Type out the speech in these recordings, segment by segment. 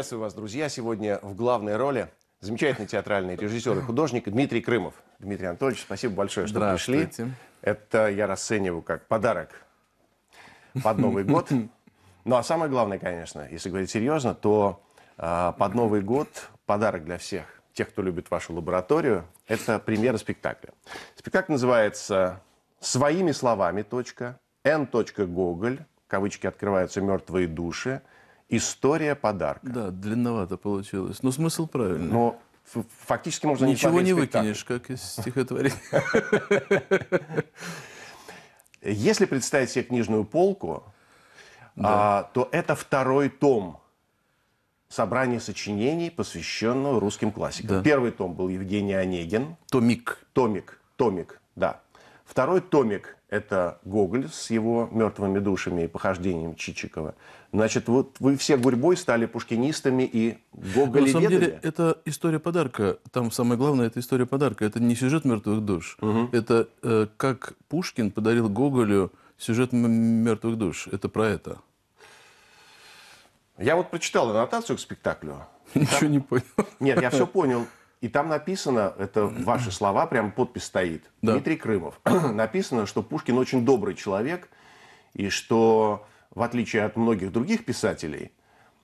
Приветствую вас, друзья. Сегодня в главной роли замечательный театральный режиссер и художник Дмитрий Крымов. Дмитрий Анатольевич, спасибо большое, что пришли. Это я расцениваю как подарок под Новый год. Ну а самое главное, конечно, если говорить серьезно, то э, под Новый год подарок для всех тех, кто любит вашу лабораторию, это премьера спектакля. Спектакль называется «Своими словами. Н. Гоголь. Кавычки открываются «Мертвые души». История подарка. Да, длинновато получилось. Но смысл правильный. Но фактически можно Ничего не, выкинешь, как из стихотворения. Если представить себе книжную полку, да. а, то это второй том собрания сочинений, посвященного русским классикам. Да. Первый том был Евгений Онегин. Томик. Томик, томик, да. Второй томик – это Гоголь с его «Мертвыми душами» и похождением Чичикова. Значит, вот вы все гурьбой стали пушкинистами и Гоголь ну, На самом деле, это история подарка. Там самое главное – это история подарка. Это не сюжет «Мертвых душ». Угу. Это э, как Пушкин подарил Гоголю сюжет «Мертвых душ». Это про это. Я вот прочитал аннотацию к спектаклю. Ничего не понял. Нет, я все понял. И там написано, это м-м-м. ваши слова, прям подпись стоит, да. Дмитрий Крымов. написано, что Пушкин очень добрый человек, и что, в отличие от многих других писателей,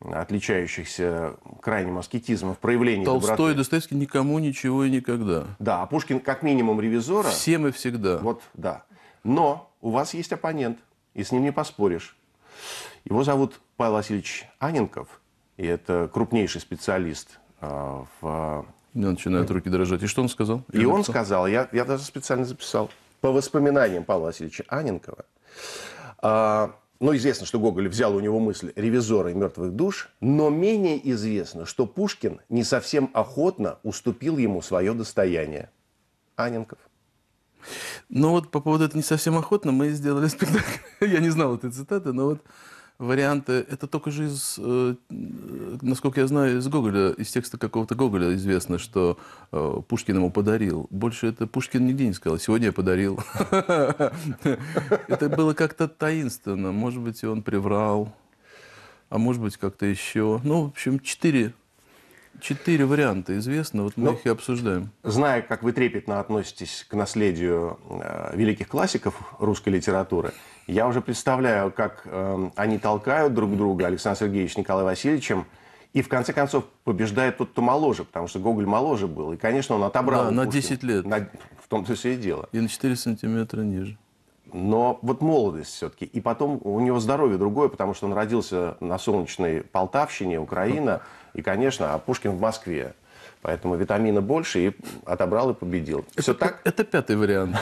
отличающихся крайним аскетизмом в проявлении Толстой доброты. и Достоевский никому ничего и никогда. Да, а Пушкин как минимум ревизора. Всем и всегда. Вот, да. Но у вас есть оппонент, и с ним не поспоришь. Его зовут Павел Васильевич Аненков, и это крупнейший специалист а, в у меня начинают руки дрожать. И что он сказал? И, и он сказал, я, я даже специально записал, по воспоминаниям Павла Васильевича Аненкова, а, ну, известно, что Гоголь взял у него мысль "ревизоры и мертвых душ, но менее известно, что Пушкин не совсем охотно уступил ему свое достояние. Аненков. Ну вот по поводу это не совсем охотно мы сделали спектакль. Я не знал этой цитаты, но вот варианты, это только же из, э, насколько я знаю, из Гоголя, из текста какого-то Гоголя известно, что э, Пушкин ему подарил. Больше это Пушкин нигде не сказал. Сегодня я подарил. Это было как-то таинственно. Может быть, он приврал, а может быть, как-то еще. Ну, в общем, четыре четыре варианта известно, вот мы Но, ну, их и обсуждаем. Зная, как вы трепетно относитесь к наследию э, великих классиков русской литературы, я уже представляю, как э, они толкают друг друга, Александр Сергеевич Николай Васильевичем, и в конце концов побеждает тот, кто моложе, потому что Гоголь моложе был. И, конечно, он отобрал... Да, на Пушкина. 10 лет. На... В том-то все и дело. И на 4 сантиметра ниже. Но вот молодость все-таки. И потом у него здоровье другое, потому что он родился на солнечной Полтавщине, Украина. И, конечно, а Пушкин в Москве. Поэтому витамина больше и отобрал и победил. Это, Все так? Это пятый вариант.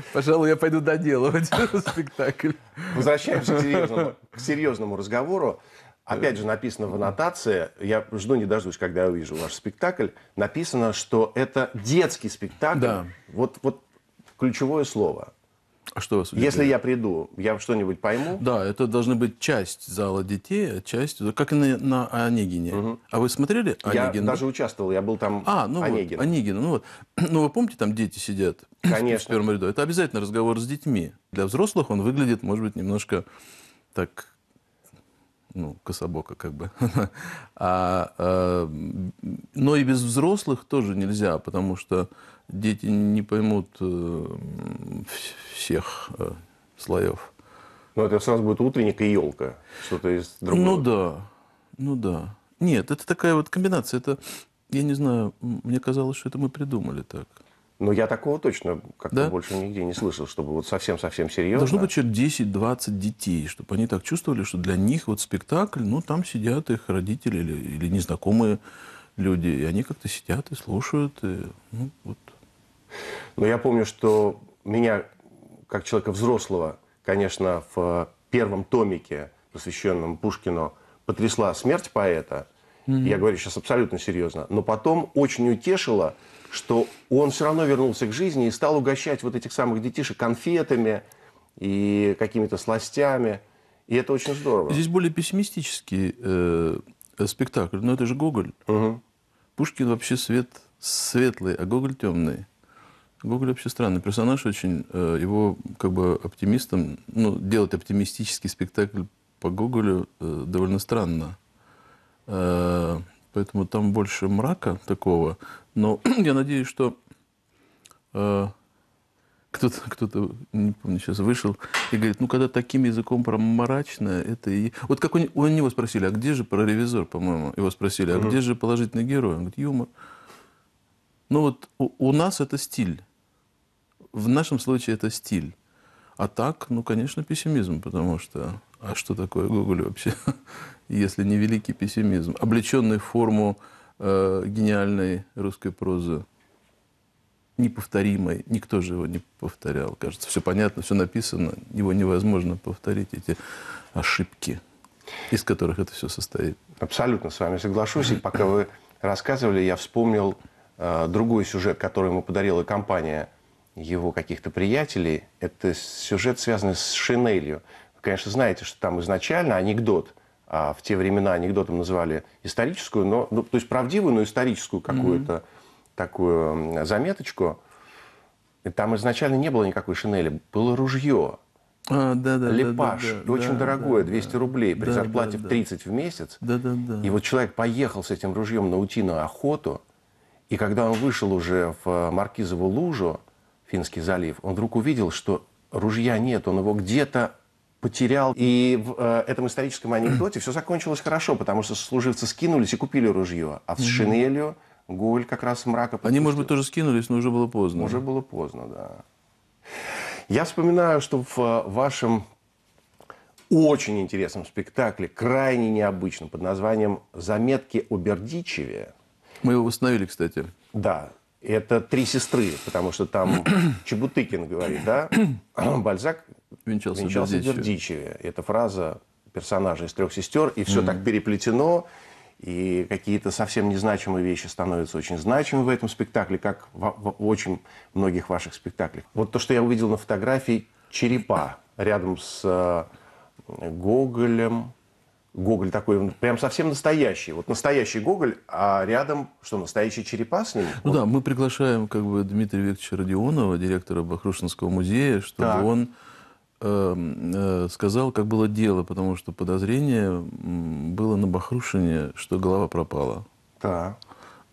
Пожалуй, я пойду доделывать спектакль. Возвращаемся к серьезному, разговору. Опять же, написано в аннотации, я жду не дождусь, когда я увижу ваш спектакль, написано, что это детский спектакль. Да. Вот, вот ключевое слово. А что вас Если я приду, я что-нибудь пойму? Да, это должны быть часть зала детей, а часть... Как на, на Онегине. Угу. А вы смотрели Онегина? Я даже участвовал, я был там А, ну Онегин. вот, Онегина. Ну, вот. ну вы помните, там дети сидят Конечно. в первом ряду? Это обязательно разговор с детьми. Для взрослых он выглядит, может быть, немножко так ну, кособока как бы. а, а, но и без взрослых тоже нельзя, потому что дети не поймут э, всех э, слоев. Ну, это сразу будет утренник и елка. Что-то из другого. Ну да, ну да. Нет, это такая вот комбинация. Это, я не знаю, мне казалось, что это мы придумали так. Но ну, я такого точно как-то да? больше нигде не слышал, чтобы вот совсем-совсем серьезно. Должно быть человек 10-20 детей, чтобы они так чувствовали, что для них вот спектакль, ну, там сидят их родители или, или незнакомые люди, и они как-то сидят и слушают, и, ну, вот. Но я помню, что меня, как человека взрослого, конечно, в первом томике, посвященном Пушкину, потрясла смерть поэта. Mm-hmm. Я говорю сейчас абсолютно серьезно. Но потом очень утешило, что он все равно вернулся к жизни и стал угощать вот этих самых детишек конфетами и какими-то сластями. И это очень здорово. Здесь более пессимистический э, спектакль. Но это же Гоголь. Угу. Пушкин вообще свет светлый, а Гоголь темный. Гоголь вообще странный персонаж очень. Э, его как бы оптимистом, ну, делать оптимистический спектакль по Гоголю э, довольно странно. Э, поэтому там больше мрака такого. Но я надеюсь, что кто-то кто то не помню, сейчас вышел и говорит, ну, когда таким языком про мрачное, это и... Вот как у, у него спросили, а где же про ревизор, по-моему, его спросили, а где же положительный герой? Он говорит, юмор. Ну, вот у, у нас это стиль в нашем случае это стиль. А так, ну, конечно, пессимизм, потому что... А что такое Гоголь вообще, если не великий пессимизм, облеченный в форму э, гениальной русской прозы, неповторимой, никто же его не повторял, кажется, все понятно, все написано, его невозможно повторить, эти ошибки, из которых это все состоит. Абсолютно с вами соглашусь, и пока вы рассказывали, я вспомнил э, другой сюжет, который ему подарила компания его каких-то приятелей. Это сюжет, связанный с шинелью. Вы, конечно, знаете, что там изначально анекдот. А в те времена анекдотом называли историческую, но, ну, то есть правдивую, но историческую какую-то mm-hmm. такую заметочку. И там изначально не было никакой шинели, было ружье. А, да, да, Лепаш, да, да, очень да, дорогое, да, 200 да, рублей, при да, зарплате да, в 30 да. в месяц. Да, да, да. И вот человек поехал с этим ружьем на утиную охоту, и когда он вышел уже в Маркизову лужу, Финский залив, он вдруг увидел, что ружья нет, он его где-то потерял. И в э, этом историческом анекдоте все закончилось хорошо, потому что служивцы скинулись и купили ружье. А с шинелью Голь как раз мрака... Подпустил. Они, может быть, тоже скинулись, но уже было поздно. Уже было поздно, да. Я вспоминаю, что в э, вашем очень интересном спектакле, крайне необычном, под названием «Заметки о Бердичеве». Мы его восстановили, кстати. Да, это «Три сестры», потому что там Чебутыкин говорит, да? Бальзак венчался, венчался в Бердичеве. Это фраза персонажа из «Трех сестер», и все mm-hmm. так переплетено, и какие-то совсем незначимые вещи становятся очень значимыми в этом спектакле, как в, в, в очень многих ваших спектаклях. Вот то, что я увидел на фотографии, черепа рядом с э, Гоголем, Гоголь такой, прям совсем настоящий. Вот настоящий Гоголь, а рядом, что, настоящий черепа с ним? Ну он... да, мы приглашаем как бы Дмитрия Викторовича Родионова, директора Бахрушинского музея, чтобы так. он э, э, сказал, как было дело, потому что подозрение было на Бахрушине, что голова пропала. Так.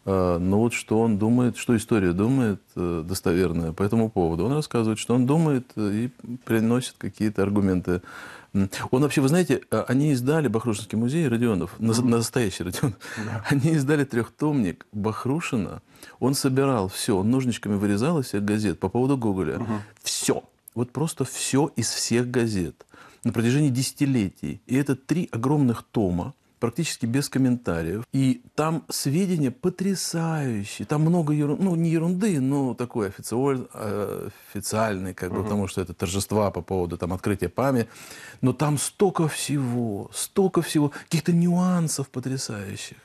Э, но вот что он думает, что история думает э, достоверная по этому поводу. Он рассказывает, что он думает э, и приносит какие-то аргументы. Он вообще, вы знаете, они издали Бахрушинский музей Родионов, настоящий Родионов, они издали трехтомник Бахрушина. Он собирал все, он ножничками вырезал из всех газет по поводу Гоголя. Все. Вот просто все из всех газет на протяжении десятилетий. И это три огромных тома, практически без комментариев. И там сведения потрясающие. Там много ерунды, ну, не ерунды, но такой официальный официальный, как бы, угу. потому что это торжества по поводу там, открытия памяти. Но там столько всего, столько всего, каких-то нюансов потрясающих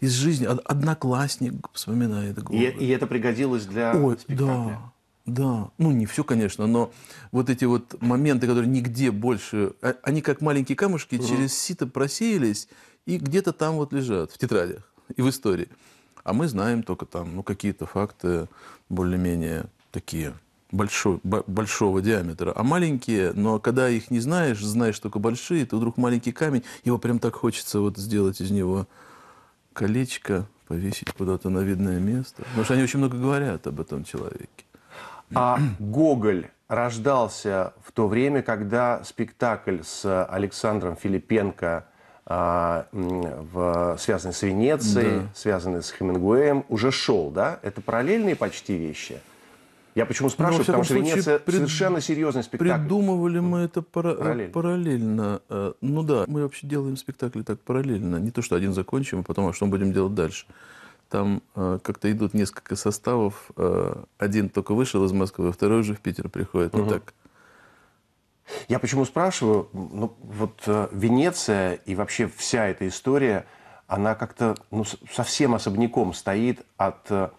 из жизни. Одноклассник вспоминает город. И, и это пригодилось для Ой, спектакля? Да. Да, ну не все, конечно, но вот эти вот моменты, которые нигде больше, а, они как маленькие камушки угу. через сито просеялись, и где-то там вот лежат, в тетрадях и в истории. А мы знаем только там ну, какие-то факты более-менее такие большой, большого диаметра. А маленькие, но когда их не знаешь, знаешь только большие, то вдруг маленький камень, его прям так хочется вот сделать из него колечко, повесить куда-то на видное место. Потому что они очень много говорят об этом человеке. А Гоголь рождался в то время, когда спектакль с Александром Филипенко а, в, связанный с Венецией, да. связанный с Хемингуэем, уже шел, да? Это параллельные почти вещи. Я почему ну, спрашиваю, потому что случае, Венеция прид... совершенно серьезный спектакль. Придумывали мы это пара... параллельно. параллельно. Э, ну да, мы вообще делаем спектакли так параллельно. Не то, что один закончим, а потом, а что мы будем делать дальше. Там э, как-то идут несколько составов. Э, один только вышел из Москвы, второй уже в Питер приходит. Угу. Вот так я почему спрашиваю, ну вот э, Венеция и вообще вся эта история, она как-то ну, совсем особняком стоит от э,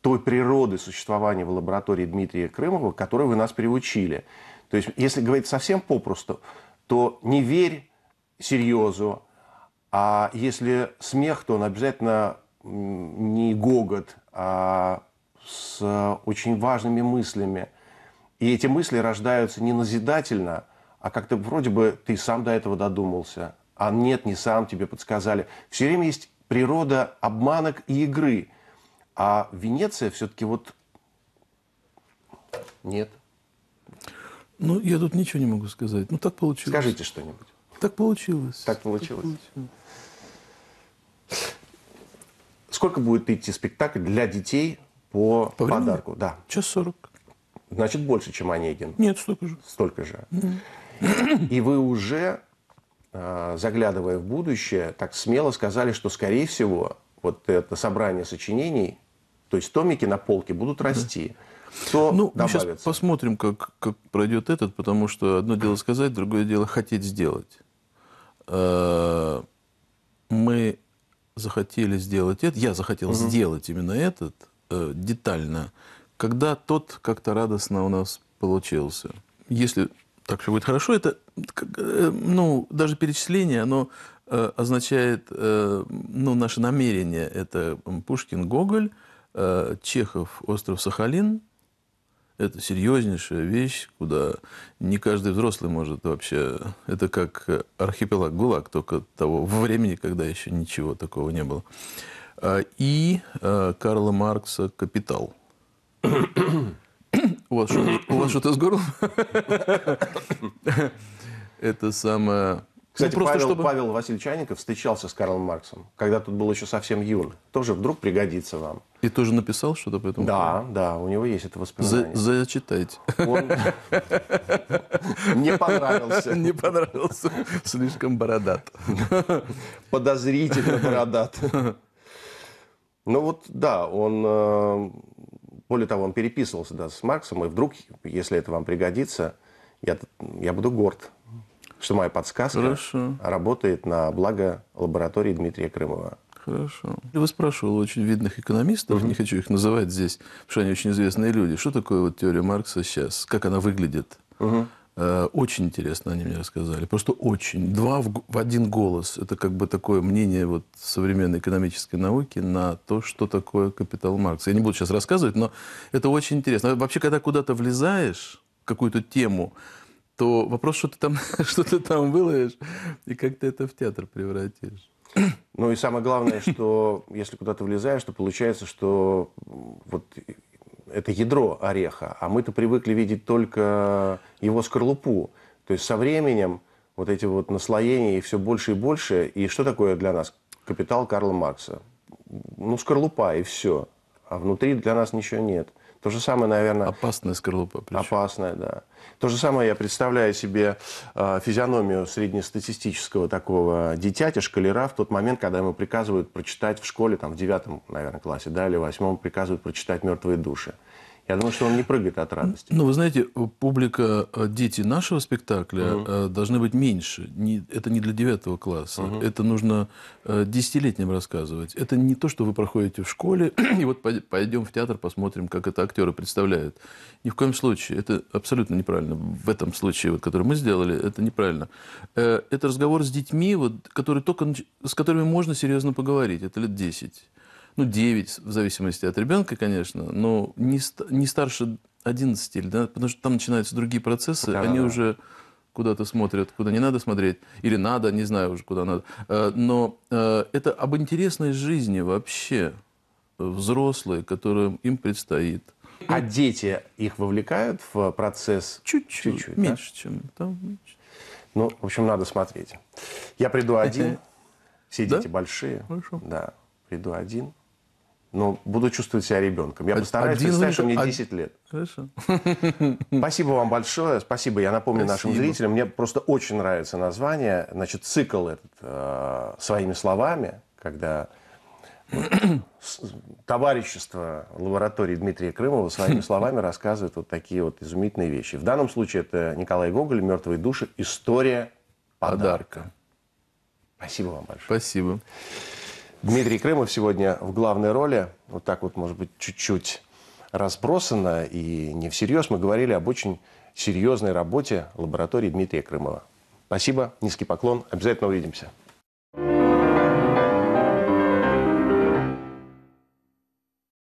той природы существования в лаборатории Дмитрия Крымова, к которой вы нас приучили. То есть, если говорить совсем попросту, то не верь серьезу, а если смех, то он обязательно не гогот, а с э, очень важными мыслями – и эти мысли рождаются не назидательно, а как-то вроде бы ты сам до этого додумался, а нет, не сам тебе подсказали. Все время есть природа обманок и игры. А Венеция все-таки вот нет. Ну, я тут ничего не могу сказать. Ну, так получилось. Скажите что-нибудь. Так получилось. Так получилось. Так получилось. Сколько будет идти спектакль для детей по, по подарку? Да. Час сорок. Значит, больше, чем Онегин. Нет, столько же. Столько же. И вы уже, а, заглядывая в будущее, так смело сказали, что, скорее всего, вот это собрание сочинений, то есть томики на полке будут расти. Да. Кто ну, добавится? сейчас посмотрим, как, как пройдет этот, потому что одно дело сказать, другое дело хотеть сделать. А, мы захотели сделать это, я захотел угу. сделать именно этот э, детально когда тот как-то радостно у нас получился. Если так все будет хорошо, это, э, ну, даже перечисление, оно э, означает, э, ну, наше намерение. Это Пушкин, Гоголь, Чехов, остров Сахалин. Это серьезнейшая вещь, куда не каждый взрослый может вообще... Это как архипелаг ГУЛАГ, только того времени, когда еще ничего такого не было. А, и Карла Маркса «Капитал». У вас что-то с горлом? Это самое... Ну, Кстати, ну, Павел, чтобы... Павел Васильевич Аников встречался с Карлом Марксом, когда тут был еще совсем юн. Тоже вдруг пригодится вам. И тоже написал что-то по этому Да, поводу? да, у него есть это воспоминание. За, зачитайте. Он не понравился. Не понравился. Слишком бородат. Подозрительно бородат. Ну вот, да, он э, более того, он переписывался да, с Марксом, и вдруг, если это вам пригодится, я, я буду горд, что моя подсказка Хорошо. работает на благо лаборатории Дмитрия Крымова. Хорошо. Я вас спрашивал очень видных экономистов, угу. не хочу их называть здесь, потому что они очень известные люди. Что такое вот теория Маркса сейчас? Как она выглядит? Угу. Э, очень интересно они мне рассказали. Просто очень. Два в, в один голос. Это как бы такое мнение вот современной экономической науки на то, что такое капитал Маркс. Я не буду сейчас рассказывать, но это очень интересно. А вообще, когда куда-то влезаешь, какую-то тему, то вопрос, что ты там, что ты там выловишь, и как ты это в театр превратишь. Ну и самое главное, что если куда-то влезаешь, то получается, что вот это ядро ореха, а мы-то привыкли видеть только его скорлупу. То есть со временем вот эти вот наслоения и все больше и больше. И что такое для нас капитал Карла Маркса? Ну, скорлупа и все. А внутри для нас ничего нет. То же самое, наверное... Опасная скорлупа. Причем. Опасная, да. То же самое я представляю себе а, физиономию среднестатистического такого дитяти, шкалера в тот момент, когда ему приказывают прочитать в школе, там, в девятом, наверное, классе, да, или восьмом, приказывают прочитать «Мертвые души». Я думаю, что он не прыгает от радости. Ну, вы знаете, публика, э, дети нашего спектакля угу. должны быть меньше. Не, это не для девятого класса. Угу. Это нужно э, десятилетним рассказывать. Это не то, что вы проходите в школе, и вот пойдем в театр, посмотрим, как это актеры представляют. Ни в коем случае. Это абсолютно неправильно. В этом случае, вот, который мы сделали, это неправильно. Это разговор с детьми, вот, которые только, с которыми можно серьезно поговорить. Это лет десять ну, 9, в зависимости от ребенка, конечно, но не, не старше 11 или, да, потому что там начинаются другие процессы, да, они да, уже куда-то смотрят, куда не надо смотреть, или надо, не знаю уже, куда надо. Э, но э, это об интересной жизни вообще э, взрослые, которым им предстоит. А дети их вовлекают в процесс? Чуть-чуть, Чуть-чуть меньше, да? чем там. Меньше. Ну, в общем, надо смотреть. Я приду один, все дети да? большие. Хорошо. Да, приду один но буду чувствовать себя ребенком. Я Один постараюсь представить, что мне 10 лет. Хорошо. Спасибо вам большое. Спасибо. Я напомню Спасибо. нашим зрителям, мне просто очень нравится название. Значит, цикл этот э, своими словами, когда товарищество лаборатории Дмитрия Крымова своими словами рассказывает вот такие вот изумительные вещи. В данном случае это Николай Гоголь, «Мертвые души», история подарка. подарка. Спасибо вам большое. Спасибо. Дмитрий Крымов сегодня в главной роли. Вот так вот, может быть, чуть-чуть разбросано и не всерьез. Мы говорили об очень серьезной работе лаборатории Дмитрия Крымова. Спасибо, низкий поклон. Обязательно увидимся.